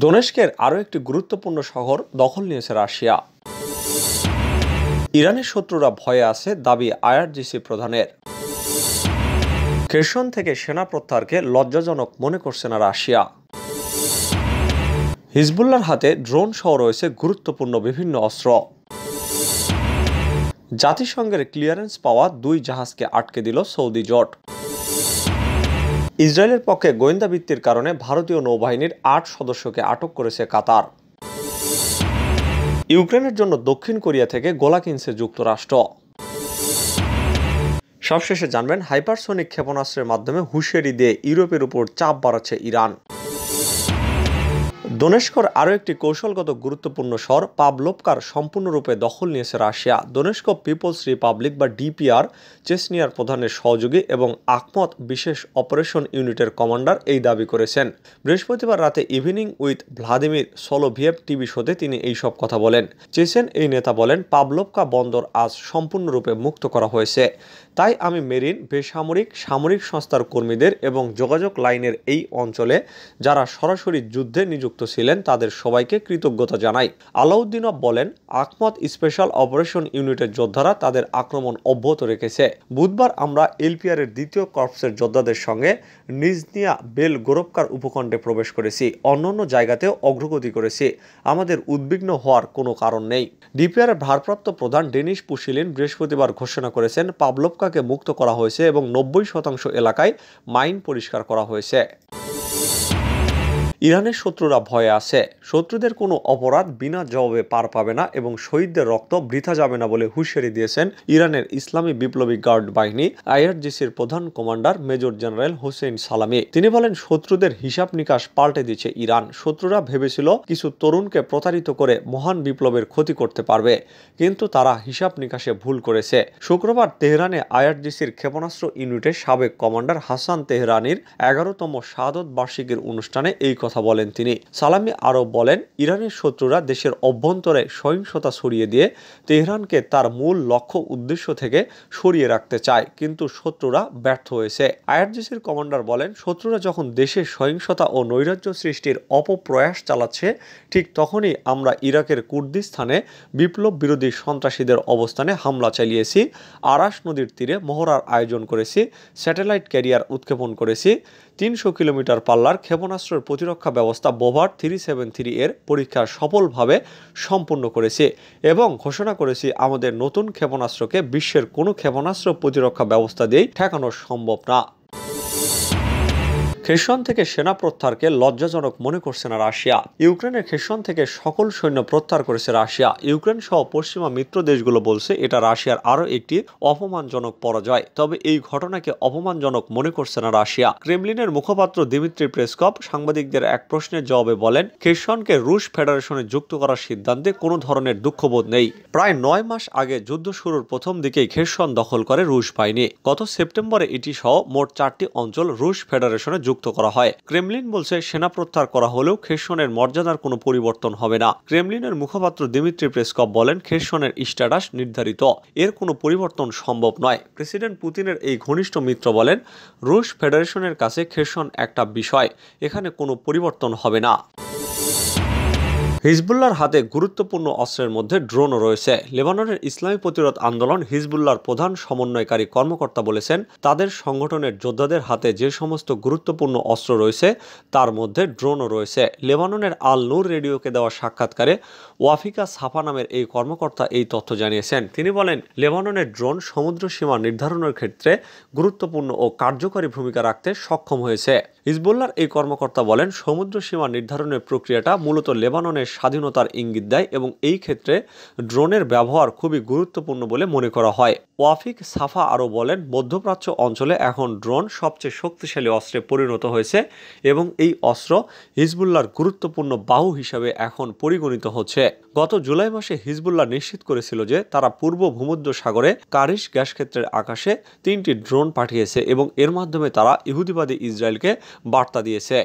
দোনেস্কের আরও একটি গুরুত্বপূর্ণ শহর দখল নিয়েছে রাশিয়া ইরানের শত্রুরা ভয়ে আছে দাবি আইআরজিসি প্রধানের কেশন থেকে সেনা প্রত্যাহারকে লজ্জাজনক মনে করছে না রাশিয়া হিজবুল্লার হাতে ড্রোন সহ রয়েছে গুরুত্বপূর্ণ বিভিন্ন অস্ত্র জাতিসংঘের ক্লিয়ারেন্স পাওয়া দুই জাহাজকে আটকে দিল সৌদি জোট ইসরায়েলের পক্ষে গোয়েন্দা বৃত্তির কারণে ভারতীয় নৌবাহিনীর আট সদস্যকে আটক করেছে কাতার ইউক্রেনের জন্য দক্ষিণ কোরিয়া থেকে গোলা কিনছে যুক্তরাষ্ট্র সবশেষে জানবেন হাইপারসোনিক ক্ষেপণাস্ত্রের মাধ্যমে হুঁশিয়ারি দিয়ে ইউরোপের উপর চাপ বাড়াচ্ছে ইরান দোনেস্কর আরও একটি কৌশলগত গুরুত্বপূর্ণ শহর পাবলোপকার সম্পূর্ণরূপে দখল নিয়েছে রাশিয়া দোনেস্ক পিপলস রিপাবলিক বা ডিপিআর চেসনিয়ার প্রধানের সহযোগী এবং আকমত বিশেষ অপারেশন ইউনিটের কমান্ডার এই দাবি করেছেন বৃহস্পতিবার রাতে evening with Vladimir Solovyov TV শোতে তিনি এই সব কথা বলেন চেসেন এই নেতা বলেন পাবলোপকা বন্দর আজ সম্পূর্ণরূপে মুক্ত করা হয়েছে তাই আমি মেরিন বেসামরিক সামরিক সংস্থার কর্মীদের এবং যোগাযোগ লাইনের এই অঞ্চলে যারা সরাসরি যুদ্ধে নিযুক্ত ছিলেন তাদের সবাইকে কৃতজ্ঞতা জানাই আলাউদ্দিন বলেন আকমত স্পেশাল অপারেশন ইউনিটের যোদ্ধারা তাদের আক্রমণ অব্যাহত রেখেছে বুধবার আমরা এলপিআরের দ্বিতীয় কর্পসের যোদ্ধাদের সঙ্গে নিজনিয়া বেল গোরবকার উপখণ্ডে প্রবেশ করেছি অন্যান্য জায়গাতেও অগ্রগতি করেছি আমাদের উদ্বিগ্ন হওয়ার কোনো কারণ নেই ডিপিআরের ভারপ্রাপ্ত প্রধান ডেনিশ পুশিলিন বৃহস্পতিবার ঘোষণা করেছেন পাবলোপকাকে মুক্ত করা হয়েছে এবং নব্বই শতাংশ এলাকায় মাইন পরিষ্কার করা হয়েছে ইরানের শত্রুরা ভয়ে আছে শত্রুদের কোনো অপরাধ বিনা জবাবে পার পাবে না এবং শহীদদের রক্ত বৃথা যাবে না বলে হুঁশিয়ারি দিয়েছেন ইরানের ইসলামী বিপ্লবী গার্ড বাহিনী আইআরজিসির প্রধান কমান্ডার মেজর জেনারেল হোসেন সালামি তিনি বলেন শত্রুদের হিসাব নিকাশ পাল্টে দিচ্ছে ইরান শত্রুরা ভেবেছিল কিছু তরুণকে প্রতারিত করে মহান বিপ্লবের ক্ষতি করতে পারবে কিন্তু তারা হিসাব নিকাশে ভুল করেছে শুক্রবার তেহরানে আইআরজিসির ক্ষেপণাস্ত্র ইউনিটের সাবেক কমান্ডার হাসান তেহরানির এগারোতম সাদত বার্ষিকীর অনুষ্ঠানে এই কথা কথা বলেন তিনি সালামি আরও বলেন ইরানের শত্রুরা দেশের অভ্যন্তরে সহিংসতা সরিয়ে দিয়ে তেহরানকে তার মূল লক্ষ্য উদ্দেশ্য থেকে সরিয়ে রাখতে চায় কিন্তু শত্রুরা ব্যর্থ হয়েছে আইআরজিসির কমান্ডার বলেন শত্রুরা যখন দেশে সহিংসতা ও নৈরাজ্য সৃষ্টির অপপ্রয়াস চালাচ্ছে ঠিক তখনই আমরা ইরাকের কুর্দিস্তানে বিপ্লব বিরোধী সন্ত্রাসীদের অবস্থানে হামলা চালিয়েছি আরাস নদীর তীরে মহড়ার আয়োজন করেছি স্যাটেলাইট ক্যারিয়ার উৎক্ষেপণ করেছি তিনশো কিলোমিটার পাল্লার ক্ষেপণাস্ত্রের প্রতিরক্ষা সুরক্ষা ব্যবস্থা বোভার থ্রি সেভেন থ্রি এর পরীক্ষা সফলভাবে সম্পূর্ণ করেছে এবং ঘোষণা করেছি আমাদের নতুন ক্ষেপণাস্ত্রকে বিশ্বের কোনো ক্ষেপণাস্ত্র প্রতিরক্ষা ব্যবস্থা দিয়েই ঠেকানো সম্ভব না খেসন থেকে সেনা প্রত্যাহারকে লজ্জাজনক মনে করছে না রাশিয়া ইউক্রেনের খেসন থেকে সকল সৈন্য প্রত্যাহার করেছে রাশিয়া ইউক্রেন সহ পশ্চিমা মিত্র দেশগুলো বলছে এটা রাশিয়ার আরও একটি অপমানজনক পরাজয় তবে এই ঘটনাকে অপমানজনক মনে করছে না রাশিয়া ক্রেমলিনের মুখপাত্র দিমিত্রি প্রেসকপ সাংবাদিকদের এক প্রশ্নের জবাবে বলেন খেসনকে রুশ ফেডারেশনে যুক্ত করার সিদ্ধান্তে কোনো ধরনের দুঃখবোধ নেই প্রায় নয় মাস আগে যুদ্ধ শুরুর প্রথম দিকেই খেসন দখল করে রুশ বাহিনী গত সেপ্টেম্বরে এটি সহ মোট চারটি অঞ্চল রুশ ফেডারেশনে যুক্ত যুক্ত করা হয় ক্রেমলিন বলছে সেনা প্রত্যাহার করা হলেও খেসনের মর্যাদার কোনো পরিবর্তন হবে না ক্রেমলিনের মুখপাত্র দিমিত্রি প্রেসকপ বলেন খেসনের স্ট্যাটাস নির্ধারিত এর কোনো পরিবর্তন সম্ভব নয় প্রেসিডেন্ট পুতিনের এই ঘনিষ্ঠ মিত্র বলেন রুশ ফেডারেশনের কাছে খেসন একটা বিষয় এখানে কোনো পরিবর্তন হবে না হিজবুল্লার হাতে গুরুত্বপূর্ণ অস্ত্রের মধ্যে ড্রোনও রয়েছে লেবাননের ইসলামী প্রতিরোধ আন্দোলন হিজবুল্লার প্রধান সমন্বয়কারী কর্মকর্তা বলেছেন তাদের সংগঠনের যোদ্ধাদের হাতে যে সমস্ত গুরুত্বপূর্ণ অস্ত্র রয়েছে তার মধ্যে ড্রোনও রয়েছে লেবাননের আল নূর রেডিওকে দেওয়া সাক্ষাৎকারে ওয়াফিকা সাফা নামের এই কর্মকর্তা এই তথ্য জানিয়েছেন তিনি বলেন লেবাননের ড্রোন সমুদ্র সীমা নির্ধারণের ক্ষেত্রে গুরুত্বপূর্ণ ও কার্যকরী ভূমিকা রাখতে সক্ষম হয়েছে হিজবুল্লার এই কর্মকর্তা বলেন সমুদ্র সীমা নির্ধারণের প্রক্রিয়াটা মূলত লেবাননের স্বাধীনতার ইঙ্গিত দেয় এবং এই ক্ষেত্রে ড্রোনের ব্যবহার খুবই গুরুত্বপূর্ণ বলে মনে করা হয় ওয়াফিক সাফা আরও বলেন মধ্যপ্রাচ্য অঞ্চলে এখন ড্রোন সবচেয়ে শক্তিশালী অস্ত্রে পরিণত হয়েছে এবং এই অস্ত্র হিজবুল্লার গুরুত্বপূর্ণ বাহু হিসাবে এখন পরিগণিত হচ্ছে গত জুলাই মাসে হিজবুল্লাহ নিশ্চিত করেছিল যে তারা পূর্ব ভূমধ্য সাগরে কারিশ গ্যাস ক্ষেত্রের আকাশে তিনটি ড্রোন পাঠিয়েছে এবং এর মাধ্যমে তারা ইহুদিবাদী ইসরায়েলকে বার্তা দিয়েছে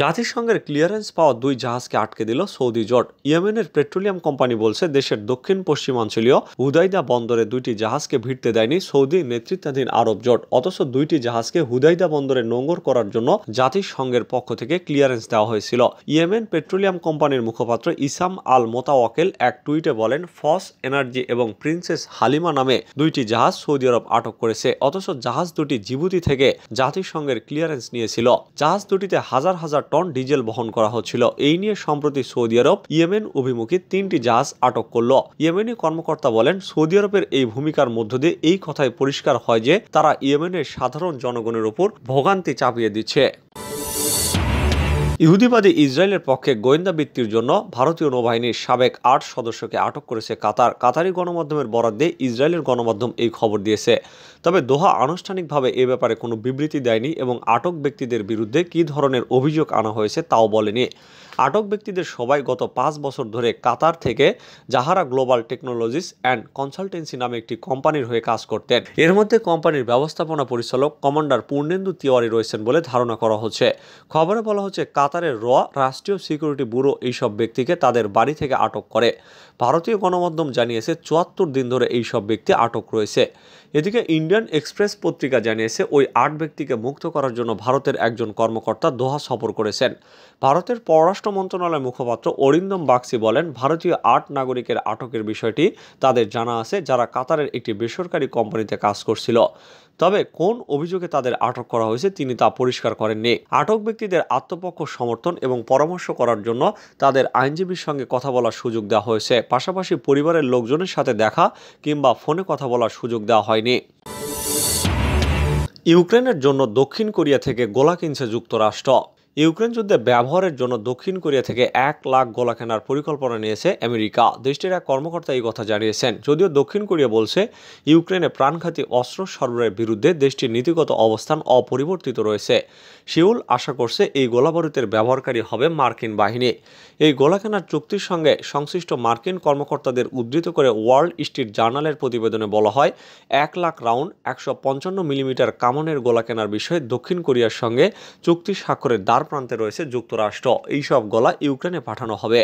জাতিসংঘের ক্লিয়ারেন্স পাওয়া দুই জাহাজকে আটকে দিল সৌদি জোট ইয়েমেনের পেট্রোলিয়াম কোম্পানি বলছে দেশের দক্ষিণ পশ্চিমাঞ্চলীয় হুদাইদা বন্দরে দুইটি জাহাজকে ভিড়তে দেয়নি সৌদি নেতৃত্বাধীন আরব জোট অথচ দুইটি জাহাজকে হুদাইদা বন্দরে নোংর করার জন্য জাতিসংঘের পক্ষ থেকে ক্লিয়ারেন্স দেওয়া হয়েছিল ইয়েমেন পেট্রোলিয়াম কোম্পানির মুখপাত্র ইসাম আল মোতাওয়াকেল এক টুইটে বলেন ফস এনার্জি এবং প্রিন্সেস হালিমা নামে দুইটি জাহাজ সৌদি আরব আটক করেছে অথচ জাহাজ দুটি জিবুতি থেকে জাতিসংঘের ক্লিয়ারেন্স নিয়েছিল জাহাজ দুটিতে হাজার হাজার টন ডিজেল বহন করা হচ্ছিল এই নিয়ে সম্প্রতি সৌদি আরব ইয়েমেন অভিমুখী তিনটি জাহাজ আটক করল ইয়েমেনি কর্মকর্তা বলেন সৌদি আরবের এই ভূমিকার মধ্য দিয়ে এই কথায় পরিষ্কার হয় যে তারা ইয়েমেনের সাধারণ জনগণের উপর ভোগান্তি চাপিয়ে দিচ্ছে ইহুদিবাদী ইসরায়েলের পক্ষে গোয়েন্দা বৃত্তির জন্য ভারতীয় নৌবাহিনীর সাবেক আট সদস্যকে আটক করেছে কাতার কাতারি গণমাধ্যমের বরাদ্দে দিয়ে ইসরায়েলের গণমাধ্যম এই খবর দিয়েছে তবে দোহা আনুষ্ঠানিকভাবে এ ব্যাপারে কোনো বিবৃতি দেয়নি এবং আটক ব্যক্তিদের বিরুদ্ধে কি ধরনের অভিযোগ আনা হয়েছে তাও বলেনি আটক ব্যক্তিদের সবাই গত পাঁচ বছর ধরে কাতার থেকে Zahara Global Technologies and Consultancy নামে একটি কোম্পানির হয়ে কাজ করতেন এর মধ্যে কোম্পানির ব্যবস্থাপনা পরিচালক কমান্ডার পূর্ণেন্দু তিওয়ারি রয়েছেন বলে ধারণা করা হচ্ছে খবরে বলা হচ্ছে কাতারের র রাষ্ট্রীয় সিকিউরিটি ব্যুরো এইসব ব্যক্তিকে তাদের বাড়ি থেকে আটক করে ভারতীয় গণমাধ্যম জানিয়েছে চুয়াত্তর দিন ধরে এইসব ব্যক্তি আটক রয়েছে এদিকে ইন্ডিয়ান এক্সপ্রেস পত্রিকা জানিয়েছে ওই আট ব্যক্তিকে মুক্ত করার জন্য ভারতের একজন কর্মকর্তা দোহা সফর করেছেন ভারতের পররাষ্ট্র মন্ত্রণালয়ের মুখপাত্র অরিন্দম বাগসি বলেন ভারতীয় আট নাগরিকের আটকের বিষয়টি তাদের জানা আছে যারা কাতারের একটি বেসরকারি কোম্পানিতে কাজ করছিল তবে কোন অভিযোগে তাদের আটক করা হয়েছে তিনি তা পরিষ্কার করেননি আটক ব্যক্তিদের আত্মপক্ষ সমর্থন এবং পরামর্শ করার জন্য তাদের আইনজীবীর সঙ্গে কথা বলার সুযোগ দেওয়া হয়েছে পাশাপাশি পরিবারের লোকজনের সাথে দেখা কিংবা ফোনে কথা বলার সুযোগ দেওয়া হয়নি ইউক্রেনের জন্য দক্ষিণ কোরিয়া থেকে গোলা কিনছে যুক্তরাষ্ট্র ইউক্রেন যুদ্ধে ব্যবহারের জন্য দক্ষিণ কোরিয়া থেকে এক লাখ গোলা কেনার পরিকল্পনা নিয়েছে আমেরিকা দেশটির এক কর্মকর্তা এই কথা জানিয়েছেন যদিও দক্ষিণ কোরিয়া বলছে ইউক্রেনে প্রাণঘাতী অস্ত্র সরবরাহের বিরুদ্ধে দেশটির নীতিগত অবস্থান অপরিবর্তিত রয়েছে সিউল আশা করছে এই গোলাবারুদের ব্যবহারকারী হবে মার্কিন বাহিনী এই গোলা কেনার চুক্তির সঙ্গে সংশ্লিষ্ট মার্কিন কর্মকর্তাদের উদ্ধৃত করে ওয়ার্ল্ড স্ট্রিট জার্নালের প্রতিবেদনে বলা হয় এক লাখ রাউন্ড একশো মিলিমিটার কামনের গোলা কেনার বিষয়ে দক্ষিণ কোরিয়ার সঙ্গে চুক্তি স্বাক্ষরের দ্বার প্রান্তে রয়েছে যুক্তরাষ্ট্র এইসব গলা ইউক্রেনে পাঠানো হবে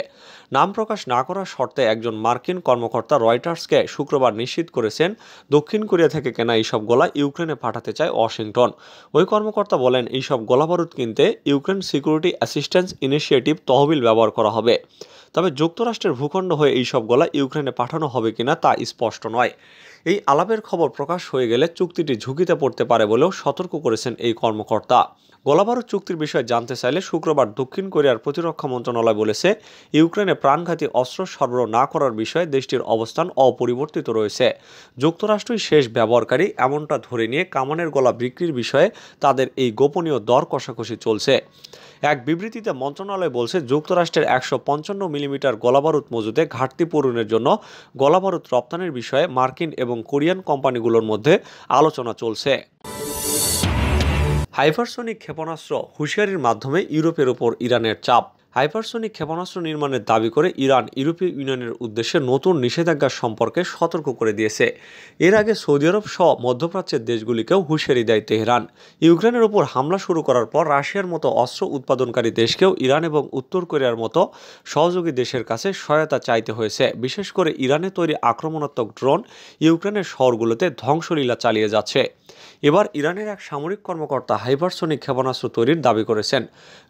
নাম প্রকাশ না করার শর্তে একজন মার্কিন কর্মকর্তা রয়টার্সকে শুক্রবার নিশ্চিত করেছেন দক্ষিণ কোরিয়া থেকে কেনা এইসব গোলা ইউক্রেনে পাঠাতে চায় ওয়াশিংটন ওই কর্মকর্তা বলেন এইসব গোলাবারুদ কিনতে ইউক্রেন সিকিউরিটি অ্যাসিস্ট্যান্স ইনিশিয়েটিভ তহবিল ব্যবহার করা হবে তবে যুক্তরাষ্ট্রের ভূখণ্ড হয়ে এই সব গলা ইউক্রেনে পাঠানো হবে কিনা তা স্পষ্ট নয় এই আলাপের খবর প্রকাশ হয়ে গেলে চুক্তিটি ঝুঁকিতে পড়তে পারে বলেও সতর্ক করেছেন এই কর্মকর্তা গোলাবারুদ চুক্তির বিষয়ে জানতে চাইলে শুক্রবার দক্ষিণ কোরিয়ার প্রতিরক্ষা মন্ত্রণালয় বলেছে ইউক্রেনে প্রাণঘাতী অস্ত্র সরবরাহ না করার বিষয়ে দেশটির অবস্থান অপরিবর্তিত রয়েছে যুক্তরাষ্ট্রই শেষ ব্যবহারকারী এমনটা ধরে নিয়ে কামানের গলা বিক্রির বিষয়ে তাদের এই গোপনীয় দর কষাকষি চলছে এক বিবৃতিতে মন্ত্রণালয় বলছে যুক্তরাষ্ট্রের একশো পঞ্চান্ন মিলিমিটার গলাবারুদ মজুদে ঘাটতি পূরণের জন্য গলাবারুদ রপ্তানির বিষয়ে মার্কিন এবং কোরিয়ান কোম্পানিগুলোর মধ্যে আলোচনা চলছে হাইপারসনিক ক্ষেপণাস্ত্র হুঁশিয়ারির মাধ্যমে ইউরোপের ওপর ইরানের চাপ হাইপারসনিক ক্ষেপণাস্ত্র নির্মাণের দাবি করে ইরান ইউরোপীয় ইউনিয়নের উদ্দেশ্যে নতুন নিষেধাজ্ঞা সম্পর্কে সতর্ক করে দিয়েছে এর আগে সৌদি আরব সহ মধ্যপ্রাচ্যের দেশগুলিকেও হুঁশিয়ারি দেয় তেহরান ইউক্রেনের ওপর হামলা শুরু করার পর রাশিয়ার মতো অস্ত্র উৎপাদনকারী দেশকেও ইরান এবং উত্তর কোরিয়ার মতো সহযোগী দেশের কাছে সহায়তা চাইতে হয়েছে বিশেষ করে ইরানে তৈরি আক্রমণাত্মক ড্রোন ইউক্রেনের শহরগুলোতে ধ্বংসলীলা চালিয়ে যাচ্ছে এবার ইরানের এক সামরিক কর্মকর্তা হাইপারসনিক ক্ষেপণাস্ত্র তৈরির দাবি করেছেন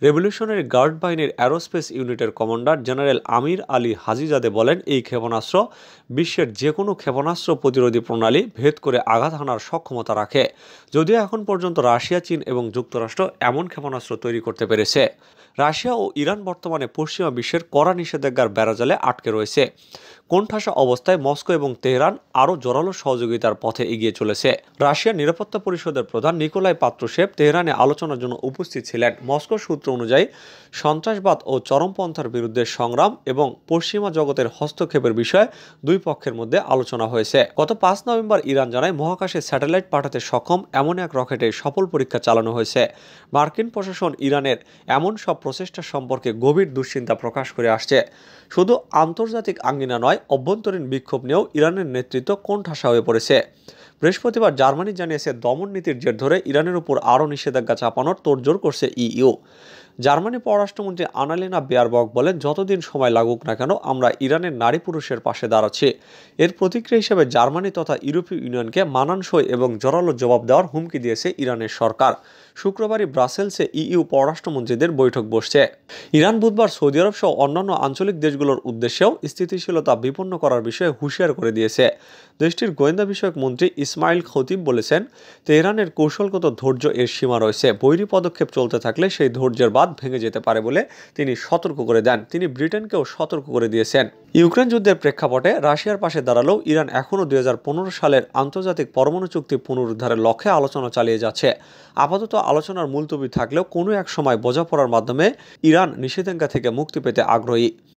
রেভলিউশনারি গার্ড বাহিনীর অ্যারোস্পেস ইউনিটের commander general Amir Ali Hajizadeh বলেন এই ক্ষেপণাস্ত্র বিশ্বের যে কোনো ক্ষেপণাস্ত্র প্রতিরোধী প্রণালী ভেদ করে আঘাত হানার সক্ষমতা রাখে যদিও এখন পর্যন্ত রাশিয়া চীন এবং যুক্তরাষ্ট্র এমন ক্ষেপণাস্ত্র তৈরি করতে পেরেছে রাশিয়া ও ইরান বর্তমানে পশ্চিমা বিশ্বের কড়া নিষেধাজ্ঞার বেড়াজালে আটকে রয়েছে কোণঠাসা অবস্থায় মস্কো এবং তেহরান আরও জোরালো সহযোগিতার পথে এগিয়ে চলেছে রাশিয়ার নিরাপত্তা পরিষদের প্রধান নিকোলাই পাত্রসেব তেহরানে আলোচনার জন্য উপস্থিত ছিলেন মস্কো সূত্র অনুযায়ী সন্ত্রাসবাদ ও চরমপন্থার বিরুদ্ধে সংগ্রাম এবং পশ্চিমা জগতের হস্তক্ষেপের বিষয়ে দুই পক্ষের মধ্যে আলোচনা হয়েছে গত পাঁচ নভেম্বর ইরান জানায় মহাকাশে স্যাটেলাইট পাঠাতে সক্ষম এমন এক রকেটের সফল পরীক্ষা চালানো হয়েছে মার্কিন প্রশাসন ইরানের এমন সব প্রচেষ্টা সম্পর্কে গভীর দুশ্চিন্তা প্রকাশ করে আসছে শুধু আন্তর্জাতিক আঙ্গিনা নয় অভ্যন্তরীণ বিক্ষোভ নিয়েও ইরানের নেতৃত্ব কোণঠাসা হয়ে পড়েছে বৃহস্পতিবার জার্মানি জানিয়েছে দমন নীতির জের ধরে ইরানের উপর আরও নিষেধাজ্ঞা চাপানোর তোড়জোড় করছে ইইউ জার্মানি পররাষ্ট্রমন্ত্রী আনালিনা বেয়ারবক বলেন যতদিন সময় লাগুক না কেন আমরা ইরানের নারী পুরুষের পাশে দাঁড়াচ্ছি এর প্রতিক্রিয়া হিসেবে জার্মানি তথা ইউরোপীয় ইউনিয়নকে মানানসই এবং জোরালো জবাব দেওয়ার হুমকি দিয়েছে ইরানের সরকার শুক্রবারই ব্রাসেলসে ইইউ পররাষ্ট্রমন্ত্রীদের বৈঠক বসছে ইরান বুধবার সৌদি আরব সহ অন্যান্য আঞ্চলিক দেশগুলোর উদ্দেশ্যেও স্থিতিশীলতা বিপন্ন করার বিষয়ে হুঁশিয়ার করে দিয়েছে দেশটির গোয়েন্দা বিষয়ক মন্ত্রী ইসমাইল খতিব বলেছেন তেহরানের কৌশলগত ধৈর্য এর সীমা রয়েছে বৈরী পদক্ষেপ চলতে থাকলে সেই ধৈর্যের বাদ বাঁধ ভেঙে যেতে পারে বলে তিনি সতর্ক করে দেন তিনি ব্রিটেনকেও সতর্ক করে দিয়েছেন ইউক্রেন যুদ্ধের প্রেক্ষাপটে রাশিয়ার পাশে দাঁড়ালেও ইরান এখনও দুই সালের আন্তর্জাতিক পরমাণু চুক্তি পুনরুদ্ধারের লক্ষ্যে আলোচনা চালিয়ে যাচ্ছে আপাতত আলোচনার মুলতবি থাকলেও কোনো এক সময় বোঝাপড়ার মাধ্যমে ইরান নিষেধাজ্ঞা থেকে মুক্তি পেতে আগ্রহী